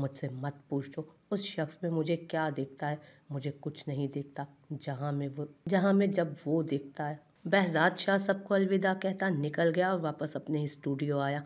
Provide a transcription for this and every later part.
मुझसे मत पूछो उस शख्स में मुझे क्या दिखता है मुझे कुछ नहीं दिखता जहाँ में वो जहाँ में जब वो दिखता है बहजाद शाह सबको अलविदा कहता निकल गया और वापस अपने स्टूडियो आया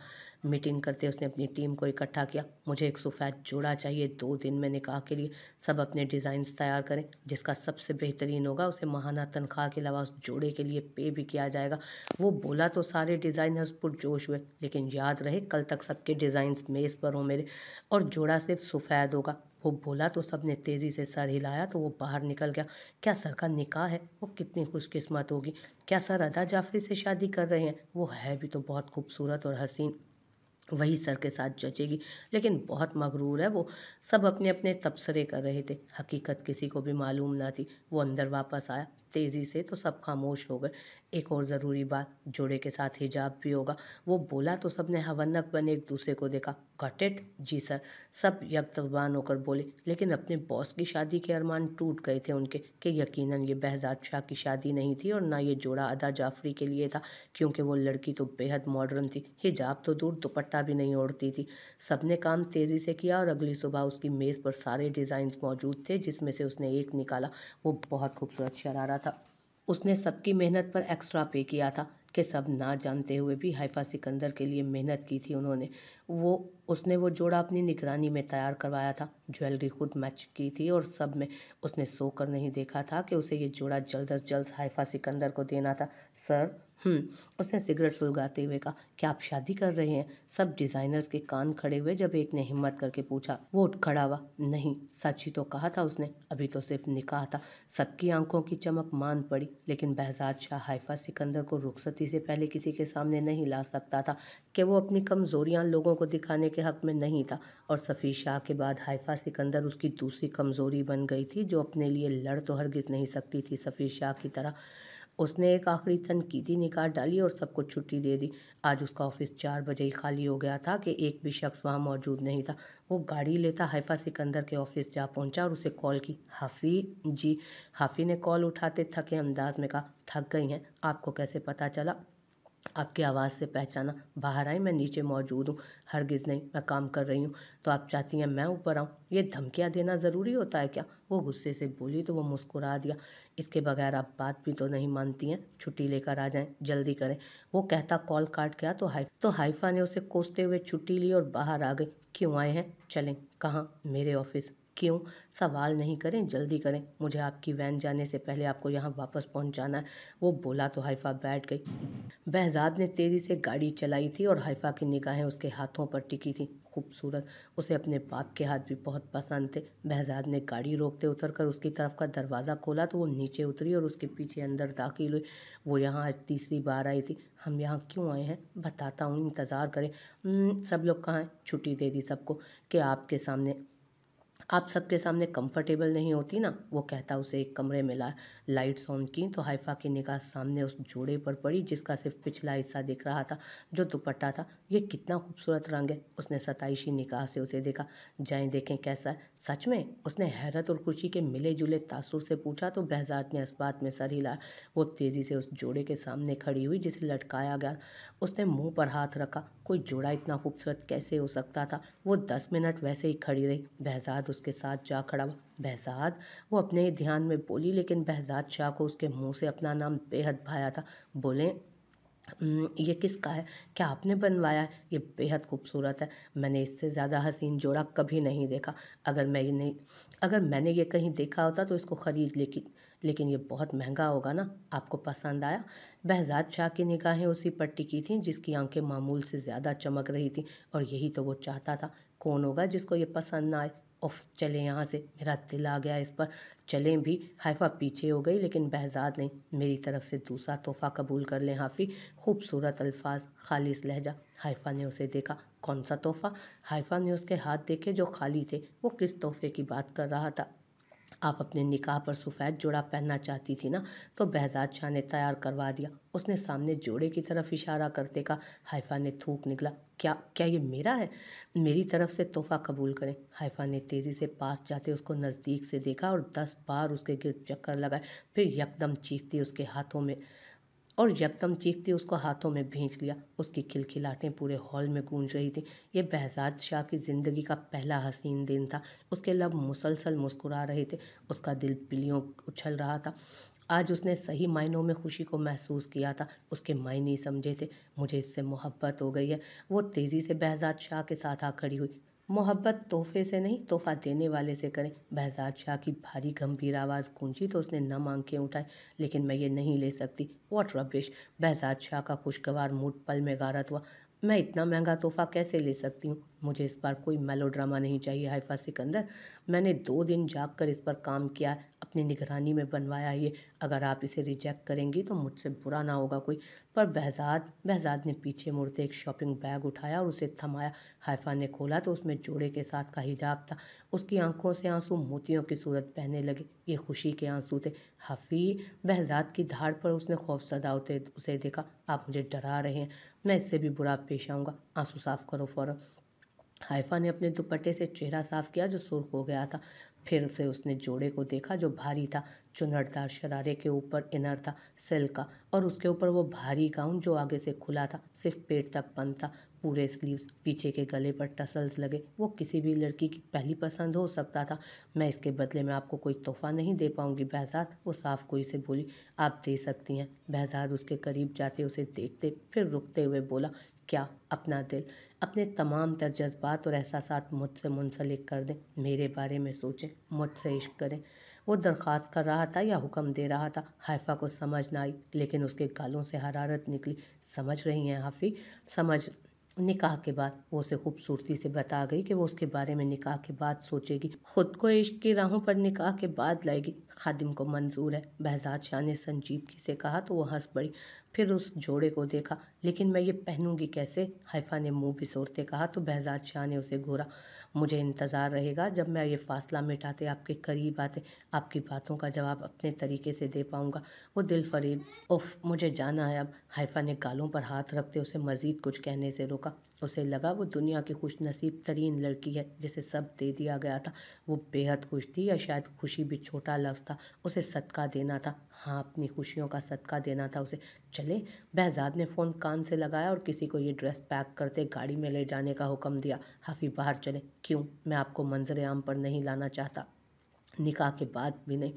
मीटिंग करते उसने अपनी टीम को इकट्ठा किया मुझे एक सफ़ेद जोड़ा चाहिए दो दिन में निकाह के लिए सब अपने डिज़ाइंस तैयार करें जिसका सबसे बेहतरीन होगा उसे महाना तनख्वाह के अलावा उस जोड़े के लिए पे भी किया जाएगा वो बोला तो सारे डिज़ाइनर्स पुरजोश हुए लेकिन याद रहे कल तक सबके डिज़ाइंस मेज़ पर हों मेरे और जोड़ा सिर्फ सफ़ेद होगा वो बोला तो सब ने तेज़ी से सर हिलाया तो वो बाहर निकल गया क्या सर का निकाह है वो कितनी खुशकिस्मत होगी क्या सर अदा जाफरी से शादी कर रहे हैं वो है भी तो बहुत खूबसूरत और हसीन वही सर के साथ जचेगी लेकिन बहुत मगरूर है वो सब अपने अपने तबसरे कर रहे थे हकीकत किसी को भी मालूम ना थी वो अंदर वापस आया तेज़ी से तो सब खामोश हो गए एक और ज़रूरी बात जोड़े के साथ हिजाब भी होगा वो बोला तो सब ने हवनक बने एक दूसरे को देखा घटेट जी सर सब यकतवान होकर बोले लेकिन अपने बॉस की शादी के अरमान टूट गए थे उनके कि यकीनन ये बहजाद शाह की शादी नहीं थी और ना ये जोड़ा अदा जाफरी के लिए था क्योंकि वो लड़की तो बेहद मॉडर्न थी हिजाब तो दूर दुपट्टा भी नहीं ओढ़ती थी सब ने काम तेज़ी से किया और अगली सुबह उसकी मेज़ पर सारे डिज़ाइंस मौजूद थे जिसमें से उसने एक निकाला वो बहुत खूबसूरत शरारा उसने सबकी मेहनत पर एक्स्ट्रा पे किया था कि सब ना जानते हुए भी हाइफा सिकंदर के लिए मेहनत की थी उन्होंने वो उसने वो जोड़ा अपनी निगरानी में तैयार करवाया था ज्वेलरी खुद मैच की थी और सब में उसने सोकर नहीं देखा था कि उसे ये जोड़ा जल्द अज जल्द हाइफा सिकंदर को देना था सर हम्म, उसने सिगरेट सुलगाते हुए कहा क्या आप शादी कर रहे हैं सब डिज़ाइनर्स के कान खड़े हुए जब एक ने हिम्मत करके पूछा वो उठ खड़ा हुआ नहीं सच ही तो कहा था उसने अभी तो सिर्फ निकाह था सबकी आंखों की चमक मान पड़ी लेकिन बहजाद शाह हाइफा सिकंदर को रुखसती से पहले किसी के सामने नहीं ला सकता था कि वो अपनी कमज़ोरियाँ लोगों को दिखाने के हक में नहीं था और सफ़ी शाह के बाद हाइफा सिकंदर उसकी दूसरी कमज़ोरी बन गई थी जो अपने लिए लड़ तो हरगिज़ नहीं सकती थी सफ़ी शाह की तरह उसने एक आखिरी तनकीदी निकाह डाली और सबको छुट्टी दे दी आज उसका ऑफिस चार बजे ही खाली हो गया था कि एक भी शख्स वहाँ मौजूद नहीं था वो गाड़ी लेता हैफा सिकंदर के ऑफिस जा पहुँचा और उसे कॉल की हाफ़ी जी हाफ़ी ने कॉल उठाते थके अंदाज में कहा थक गई हैं आपको कैसे पता चला आपकी आवाज़ से पहचाना बाहर आई मैं नीचे मौजूद हूँ हरगिज़ नहीं मैं काम कर रही हूँ तो आप चाहती हैं मैं ऊपर आऊँ ये धमकियाँ देना ज़रूरी होता है क्या वो गुस्से से बोली तो वो मुस्कुरा दिया इसके बगैर आप बात भी तो नहीं मानती हैं छुट्टी लेकर आ जाएं जल्दी करें वो कहता कॉल काट गया तो हाइफा तो हाइफा ने उसे कोसते हुए छुट्टी ली और बाहर आ गई क्यों आए हैं चलें कहाँ मेरे ऑफिस क्यों सवाल नहीं करें जल्दी करें मुझे आपकी वैन जाने से पहले आपको यहाँ वापस पहुँचाना है वो बोला तो हाइफा बैठ गई बहजाद ने तेज़ी से गाड़ी चलाई थी और हाइफा की निगाहें उसके हाथों पर टिकी थी खूबसूरत उसे अपने बाप के हाथ भी बहुत पसंद थे बहजाद ने गाड़ी रोकते उतर कर उसकी तरफ का दरवाज़ा खोला तो वो नीचे उतरी और उसके पीछे अंदर दाखिल हुई वो यहाँ आज तीसरी बार आई थी हम यहाँ क्यों आए हैं बताता हूँ इंतज़ार करें सब लोग कहाँ हैं छुट्टी दे दी सबको कि आपके सामने आप सबके सामने कंफर्टेबल नहीं होती ना वो कहता उसे एक कमरे में ला लाइट्स ऑन की तो हाइफा की निगाह सामने उस जोड़े पर पड़ी जिसका सिर्फ पिछला हिस्सा दिख रहा था जो दुपट्टा था ये कितना खूबसूरत रंग है उसने सताइशी निगाह से उसे देखा जाएं देखें कैसा है सच में उसने हैरत और खुशी के मिले जुले तासुर से पूछा तो बहजात ने इस बात में सर हिलाया वो तेज़ी से उस जोड़े के सामने खड़ी हुई जिसे लटकाया गया उसने मुँह पर हाथ रखा कोई जोड़ा इतना खूबसूरत कैसे हो सकता था वो दस मिनट वैसे ही खड़ी रही बहजाद उसके साथ जा खड़ा बहजाद वो अपने ही ध्यान में बोली लेकिन बहजाद शाह को उसके मुंह से अपना नाम बेहद भाया था बोले ये किसका है क्या आपने बनवाया है ये बेहद खूबसूरत है मैंने इससे ज़्यादा हसीन जोड़ा कभी नहीं देखा अगर मैं ये नहीं अगर मैंने ये कहीं देखा होता तो इसको ख़रीद लेकिन लेकिन ये बहुत महंगा होगा ना आपको पसंद आया बहजाद शाह की निगाहें उसी पर टिकी थीं जिसकी आंखें मामूल से ज़्यादा चमक रही थी और यही तो वो चाहता था कौन होगा जिसको ये पसंद ना आए उफ चले यहाँ से मेरा दिल आ गया इस पर चलें भी हाइफा पीछे हो गई लेकिन बहजाद ने मेरी तरफ से दूसरा तोहफ़ा कबूल कर लें हाफ़ी खूबसूरत अल्फाज खालिस लहजा हाइफा ने उसे देखा कौन सा तोहफ़ा हाइफा ने उसके हाथ देखे जो खाली थे वो किस तोहफे की बात कर रहा था आप अपने निकाह पर सफ़ेद जोड़ा पहनना चाहती थी ना तो बहजाद शाह ने तैयार करवा दिया उसने सामने जोड़े की तरफ इशारा करते का हाइफा ने थूक निकला क्या क्या ये मेरा है मेरी तरफ से तोहफ़ा कबूल करें हाइफा ने तेज़ी से पास जाते उसको नज़दीक से देखा और दस बार उसके गिर चक्कर लगाए फिर यकदम चीखती उसके हाथों में और यकदम चीखते उसको हाथों में भींच लिया उसकी खिलखिलाटें पूरे हॉल में गूंज रही थी यह बहजाद शाह की ज़िंदगी का पहला हसीन दिन था उसके लब मुसलसल मुस्कुरा रहे थे उसका दिल पिलियों उछल रहा था आज उसने सही मायनों में खुशी को महसूस किया था उसके मायने समझे थे मुझे इससे मोहब्बत हो गई है वो तेज़ी से बहजाद शाह के साथ आ खड़ी हुई मोहब्बत तोहफे से नहीं तोहफा देने वाले से करें बहजाद शाह की भारी गंभीर आवाज़ गूंजी तो उसने नम आंखें उठाई लेकिन मैं ये नहीं ले सकती वॉट रबिश बहजाद शाह का खुशगवार मूड पल में गारत तो, हुआ मैं इतना महंगा तोहफा कैसे ले सकती हूँ मुझे इस बार कोई मेलोड्रामा नहीं चाहिए हाइफा सिकंदर मैंने दो दिन जाग कर इस पर काम किया अपनी निगरानी में बनवाया ये अगर आप इसे रिजेक्ट करेंगी तो मुझसे बुरा ना होगा कोई पर बहजाद बहजाद ने पीछे मुड़ते एक शॉपिंग बैग उठाया और उसे थमाया हाइफा ने खोला तो उसमें जोड़े के साथ का हिजाब था उसकी आंखों से आंसू मोतियों की सूरत पहने लगे ये खुशी के आंसू थे हफ़ी बहजाद की धार पर उसने खौफ सदा उसे देखा आप मुझे डरा रहे हैं मैं इससे भी बुरा पेश आऊँगा आंसू साफ़ करो फ़ौरन हाइफा ने अपने दुपट्टे से चेहरा साफ किया जो सुर्ख हो गया था फिर से उसने जोड़े को देखा जो भारी था चुनटदार शरारे के ऊपर इनर था सिल्क का और उसके ऊपर वो भारी गाउन जो आगे से खुला था सिर्फ पेट तक बंद था पूरे स्लीव्स पीछे के गले पर टसल्स लगे वो किसी भी लड़की की पहली पसंद हो सकता था मैं इसके बदले में आपको कोई तोहफा नहीं दे पाऊंगी बहजाद वो साफ कोई से बोली आप दे सकती हैं बहजाद उसके करीब जाते उसे देखते फिर रुकते हुए बोला क्या अपना दिल अपने तमाम तर जज्बात और एहसास मुझसे मुंसलिक कर दें मेरे बारे में सोचें मुझसे इश्क करें वो दरख्वास्त कर रहा था या हुक्म दे रहा था हाइफा को समझ ना आई लेकिन उसके गालों से हरारत निकली समझ रही हैं हाफी समझ निकाह के बाद वो उसे खूबसूरती से बता गई कि वो उसके बारे में निकाह के बाद सोचेगी खुद को इश्क की राहों पर निकाह के बाद लाएगी खादिम को मंजूर है बहजाद शाह ने संजीदगी से कहा तो वो हंस पड़ी फिर उस जोड़े को देखा लेकिन मैं ये पहनूंगी कैसे हाइफा ने मुंह पिसोड़ते कहा तो बहजाद शाह ने उसे घोरा मुझे इंतज़ार रहेगा जब मैं ये फासला मिटाते आपके करीब आते आपकी बातों का जवाब अपने तरीके से दे पाऊँगा वो दिल फरीब उफ मुझे जाना है अब हाइफा ने गालों पर हाथ रखते उसे मज़ीद कुछ कहने से रोका उसे लगा वो दुनिया की खुश नसीब तरीन लड़की है जिसे सब दे दिया गया था वो बेहद खुश थी या शायद खुशी भी छोटा लफ्ज़ था उसे सदका देना था हाँ अपनी खुशियों का सदका देना था उसे चले बहजाद ने फ़ोन कान से लगाया और किसी को ये ड्रेस पैक करते गाड़ी में ले जाने का हुक्म दिया हफ़ी बाहर चले क्यों मैं आपको मंजर आम पर नहीं लाना चाहता निकाह के बाद भी नहीं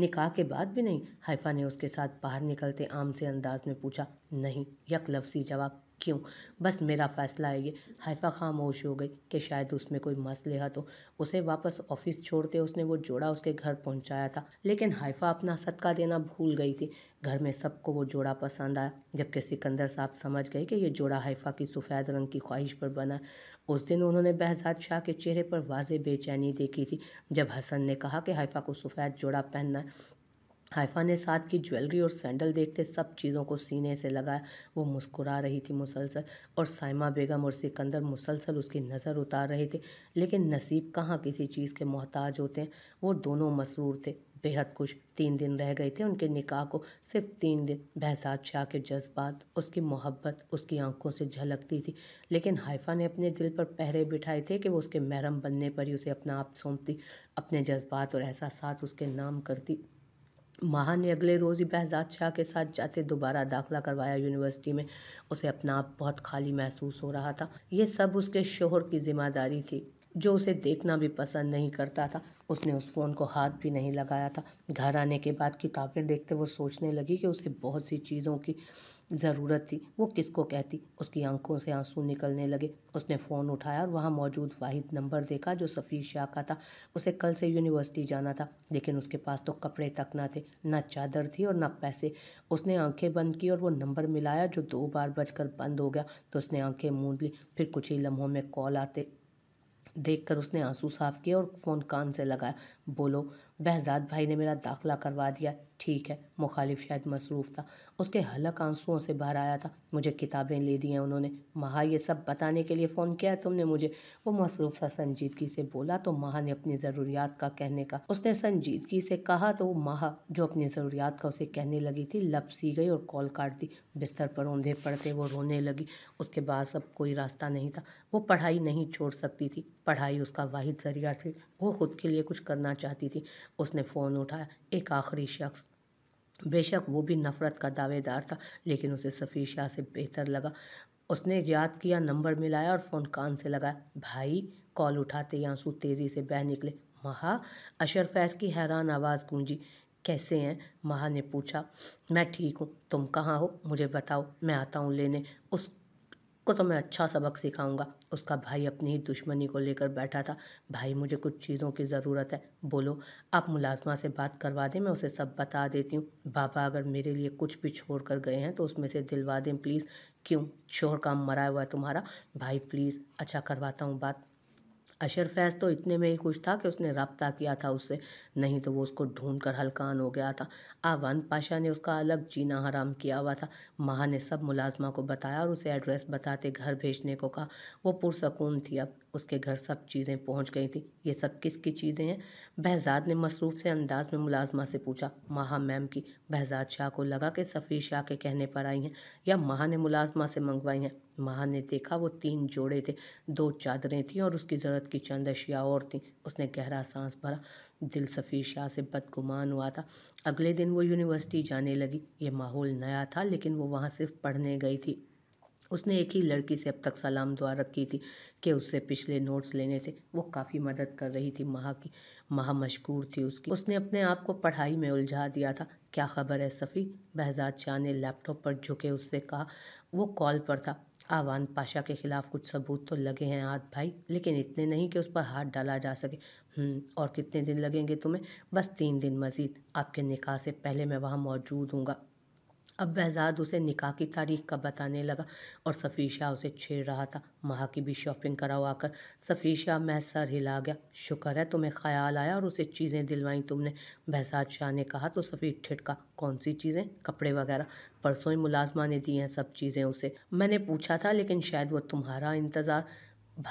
निकाह के बाद भी नहीं हाइफा ने उसके साथ बाहर निकलते आम से अंदाज में पूछा नहीं यक लफसी जवाब क्यों बस मेरा फ़ैसला है ये हाइफा खामोश हो गई कि शायद उसमें कोई मसलहत हो तो उसे वापस ऑफिस छोड़ते उसने वो जोड़ा उसके घर पहुंचाया था लेकिन हाइफा अपना सदका देना भूल गई थी घर में सबको वो जोड़ा पसंद आया जबकि सिकंदर साहब समझ गए कि ये जोड़ा हाइफा की सफ़ेद रंग की ख्वाहिश पर बना उस दिन उन्होंने बहजाद शाह के चेहरे पर वाज बेचैनी देखी थी जब हसन ने कहा कि हाइफा को सफ़ैद जोड़ा पहनना हाइफा ने साथ की ज्वेलरी और सैंडल देखते सब चीज़ों को सीने से लगाया वो मुस्कुरा रही थी मुसलसल और साइमा बेगम और सिकंदर मुसलसल उसकी नज़र उतार रहे थे लेकिन नसीब कहाँ किसी चीज़ के मोहताज होते हैं वो दोनों मसरूर थे बेहद खुश तीन दिन रह गए थे उनके निकाह को सिर्फ तीन दिन बहसात शाह के जज्बात उसकी मोहब्बत उसकी आंखों से झलकती थी लेकिन हाइफा ने अपने दिल पर पहरे बिठाए थे कि वो उसके महरम बनने पर ही उसे अपना आप सौंपती अपने जज्बात और एहसास उसके नाम करती माह ने अगले रोज़ ही बहजाद शाह के साथ जाते दोबारा दाखला करवाया यूनिवर्सिटी में उसे अपना आप बहुत खाली महसूस हो रहा था ये सब उसके शोहर की जिम्मेदारी थी जो उसे देखना भी पसंद नहीं करता था उसने उस फ़ोन को हाथ भी नहीं लगाया था घर आने के बाद किताबें देखते वो सोचने लगी कि उसे बहुत सी चीज़ों की ज़रूरत थी वो किसको कहती उसकी आंखों से आंसू निकलने लगे उसने फ़ोन उठाया और वहाँ मौजूद वाहिद नंबर देखा जो सफ़ी शाह का था उसे कल से यूनिवर्सिटी जाना था लेकिन उसके पास तो कपड़े तक ना थे ना चादर थी और ना पैसे उसने आंखें बंद की और वो नंबर मिलाया जो दो बार बजकर बंद हो गया तो उसने आंखें मूंद ली फिर कुछ ही लम्हों में कॉल आते देखकर उसने आंसू साफ किए और फ़ोन कान से लगाया बोलो बहजाद भाई ने मेरा दाखला करवा दिया ठीक है मुखालिफ शायद मसरूफ़ था उसके हलक आंसुओं से बाहर आया था मुझे किताबें ले दी हैं उन्होंने महा ये सब बताने के लिए फ़ोन किया है तुमने मुझे वो मसरूफ़ सा संजीदगी से बोला तो महा ने अपनी ज़रूरियात का कहने का उसने संजीदगी से कहा तो महा जो अपनी ज़रूरियात का उसे कहने लगी थी लप सी गई और कॉल काट दी बिस्तर पर ऊंधे पड़ते वो रोने लगी उसके बाद अब कोई रास्ता नहीं था वो पढ़ाई नहीं छोड़ सकती थी पढ़ाई उसका वाहिद जरिया थी वो खुद के लिए कुछ करना चाहती थी उसने फ़ोन उठाया एक आखिरी शख्स बेशक वो भी नफ़रत का दावेदार था लेकिन उसे सफ़ी शाह से बेहतर लगा उसने याद किया नंबर मिलाया और फ़ोन कान से लगाया भाई कॉल उठाते ही आंसू तेज़ी से बह निकले महा अशर फैज़ की हैरान आवाज़ गूंजी कैसे हैं महा ने पूछा मैं ठीक हूँ तुम कहाँ हो मुझे बताओ मैं आता हूँ लेने उस उसको तो मैं अच्छा सबक सिखाऊंगा उसका भाई अपनी ही दुश्मनी को लेकर बैठा था भाई मुझे कुछ चीज़ों की ज़रूरत है बोलो आप मुलाजमा से बात करवा दें मैं उसे सब बता देती हूँ बाबा अगर मेरे लिए कुछ भी छोड़ कर गए हैं तो उसमें से दिलवा दें प्लीज़ क्यों छोर काम मरा हुआ है तुम्हारा भाई प्लीज़ अच्छा करवाता हूँ बात अशर फैज़ तो इतने में ही खुश था कि उसने रबता किया था उससे नहीं तो वो उसको ढूंढ कर हलकान हो गया था आवान पाशा ने उसका अलग जीना हराम किया हुआ था माह ने सब मुलाजमा को बताया और उसे एड्रेस बताते घर भेजने को कहा वो पुरसकून थी अब उसके घर सब चीज़ें पहुंच गई थी ये सब किसकी चीज़ें हैं बहजाद ने मसरूफ से अंदाज में मुलाजमा से पूछा महा मैम की बहजाद शाह को लगा कि सफ़ी शाह के कहने पर आई हैं या महा ने मुलाजमा से मंगवाई हैं महा ने देखा वो तीन जोड़े थे दो चादरें थीं और उसकी ज़रूरत की चंद अशिया और थीं उसने गहरा सांस भरा दिल सफ़ी शाह से बदगुमान हुआ था अगले दिन वो यूनिवर्सिटी जाने लगी ये माहौल नया था लेकिन वो वहाँ सिर्फ पढ़ने गई थी उसने एक ही लड़की से अब तक सलाम दुआ रखी थी कि उससे पिछले नोट्स लेने थे वो काफ़ी मदद कर रही थी महा की महा मशकूर थी उसकी उसने अपने आप को पढ़ाई में उलझा दिया था क्या खबर है सफ़ी बहजाद शाह ने लैपटॉप पर झुके उससे कहा वो कॉल पर था आवान पाशा के ख़िलाफ़ कुछ सबूत तो लगे हैं आज भाई लेकिन इतने नहीं कि उस पर हाथ डाला जा सके हम्म, और कितने दिन लगेंगे तुम्हें बस तीन दिन मज़ीद आपके निकाह से पहले मैं वहाँ मौजूद हूँगा अब बहजाद उसे निकाह की तारीख का बताने लगा और सफ़ी शाह उसे छेड़ रहा था माह की भी शॉपिंग आकर सफ़ी शाह मैं सर हिला गया शुक्र है तुम्हें ख्याल आया और उसे चीज़ें दिलवाई तुमने बहजाद शाह ने कहा तो सफ़ी ठिठका कौन सी चीज़ें कपड़े वगैरह परसों ही मुलाजमा ने दी हैं सब चीज़ें उसे मैंने पूछा था लेकिन शायद वह तुम्हारा इंतज़ार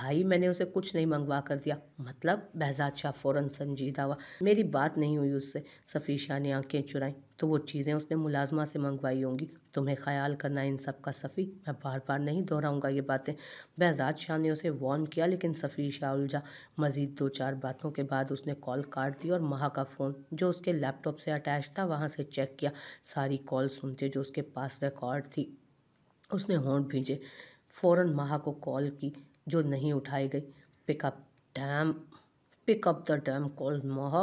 भाई मैंने उसे कुछ नहीं मंगवा कर दिया मतलब बहजाद शाह फ़ौरन संजीदा हुआ मेरी बात नहीं हुई उससे सफ़ी शाह ने आंखें चुराई तो वो चीज़ें उसने मुलाजमा से मंगवाई होंगी तुम्हें ख्याल करना इन सब का सफ़ी मैं बार बार नहीं दोहराऊंगा ये बातें बेजाज शाह ने उसे वार्न किया लेकिन सफ़ी शाह उलझा मज़ीद दो चार बातों के बाद उसने कॉल काट दी और महा का फ़ोन जो उसके लैपटॉप से अटैच था वहाँ से चेक किया सारी कॉल सुनते जो उसके पास रिकॉर्ड थी उसने होंट भेजे फ़ौर महा को कॉल की जो नहीं उठाई गई pickup dam pickup the dam call मोह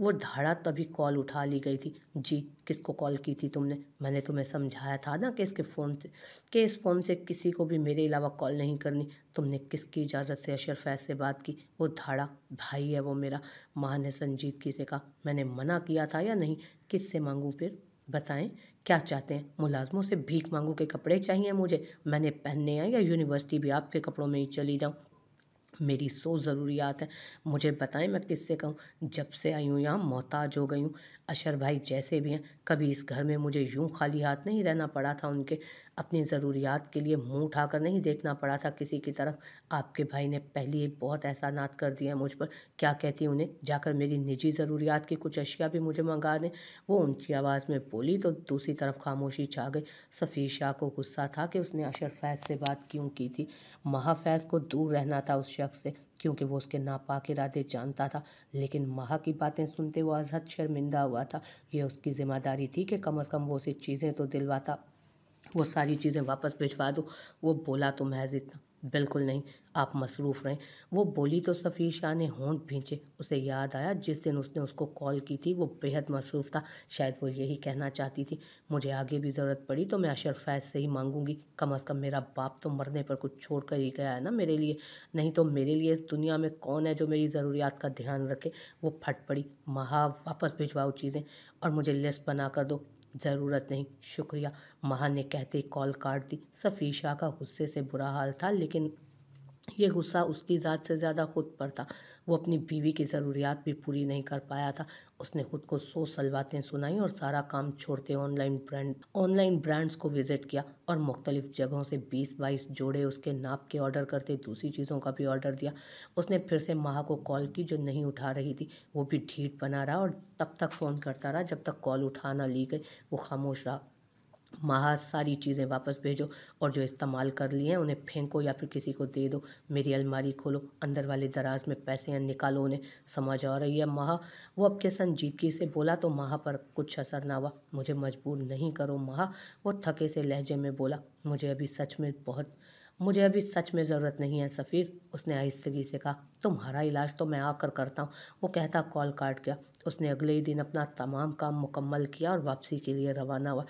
वो धारा तभी कॉल उठा ली गई थी जी किसको कॉल की थी तुमने मैंने तुम्हें समझाया था ना कि इसके फ़ोन से कि इस फ़ोन से किसी को भी मेरे अलावा कॉल नहीं करनी तुमने किसकी इजाज़त से अशर फैज से बात की वो धारा भाई है वो मेरा माँ ने संजीदगी से कहा मैंने मना किया था या नहीं किस से मांगूँ फिर बताएं क्या चाहते हैं मुलाजमों से भीख मांगू के कपड़े चाहिए मुझे मैंने पहनने हैं या यूनिवर्सिटी भी आपके कपड़ों में ही चली जाऊँ मेरी सो ज़रूरियात हैं मुझे बताएं मैं किससे कहूँ जब से आई हूँ यहाँ मोहताज हो गई हूँ अशर भाई जैसे भी हैं कभी इस घर में मुझे यूं खाली हाथ नहीं रहना पड़ा था उनके अपनी ज़रूरियात के लिए मुंह उठाकर नहीं देखना पड़ा था किसी की तरफ आपके भाई ने पहले ही बहुत एहसानात कर दिए हैं मुझ पर क्या कहती उन्हें जाकर मेरी निजी ज़रूरियात की कुछ अशिया भी मुझे मंगा दें वो उनकी आवाज़ में बोली तो दूसरी तरफ खामोशी छा गई सफ़ी शाह को गुस्सा था कि उसने अशर फैज़ से बात क्यों की थी महा फैज़ को दूर रहना था उस शख्स से क्योंकि वो उसके नापाक इरादे जानता था लेकिन माह की बातें सुनते वो अजहद शर्मिंदा हुआ था यह उसकी ज़िम्मेदारी थी कि कम अज़ कम वो उसे चीज़ें तो दिलवाता वो सारी चीज़ें वापस भिजवा दो वो बोला तो महज इतना बिल्कुल नहीं आप मसरूफ़ रहें वो बोली तो सफ़ी शाह ने होंठ भींचे उसे याद आया जिस दिन उसने उसको कॉल की थी वो बेहद मसरूफ़ था शायद वो यही कहना चाहती थी मुझे आगे भी ज़रूरत पड़ी तो मैं अशर फैज से ही मांगूंगी कम अज़ कम मेरा बाप तो मरने पर कुछ छोड़ कर ही गया है ना मेरे लिए नहीं तो मेरे लिए इस दुनिया में कौन है जो मेरी ज़रूरियात का ध्यान रखे वो फट पड़ी महा वापस भिजवाओ चीज़ें और मुझे लिस्ट बना कर दो ज़रूरत नहीं शुक्रिया महा ने कहते कॉल काट दी सफ़ीशा का गुस्से से बुरा हाल था लेकिन ये गुस्सा उसकी ज़ात से ज़्यादा खुद पर था वो अपनी बीवी की ज़रूरियात भी पूरी नहीं कर पाया था उसने खुद को सौ सलवातें सुनाई और सारा काम छोड़ते ऑनलाइन ब्रांड ऑनलाइन ब्रांड्स को विज़िट किया और मुख्तलिफ़ जगहों से बीस बाईस जोड़े उसके नाप के ऑर्डर करते दूसरी चीज़ों का भी ऑर्डर दिया उसने फिर से माह को कॉल की जो नहीं उठा रही थी वो भी ढीठ बना रहा और तब तक फ़ोन करता रहा जब तक कॉल उठा ना ली गई वो खामोश रहा महा सारी चीज़ें वापस भेजो और जो इस्तेमाल कर लिए हैं उन्हें फेंको या फिर किसी को दे दो मेरी अलमारी खोलो अंदर वाले दराज में पैसे हैं निकालो उन्हें समझ आ रही है महा वो अब के संजीदगी से बोला तो महा पर कुछ असर ना हुआ मुझे मजबूर नहीं करो महा वो थके से लहजे में बोला मुझे अभी सच में बहुत मुझे अभी सच में ज़रूरत नहीं है सफ़ीर उसने आहिस्तगी से कहा तुम्हारा इलाज तो मैं आकर करता हूँ वो कहता कॉल काट गया उसने अगले ही दिन अपना तमाम काम मुकम्मल किया और वापसी के लिए रवाना हुआ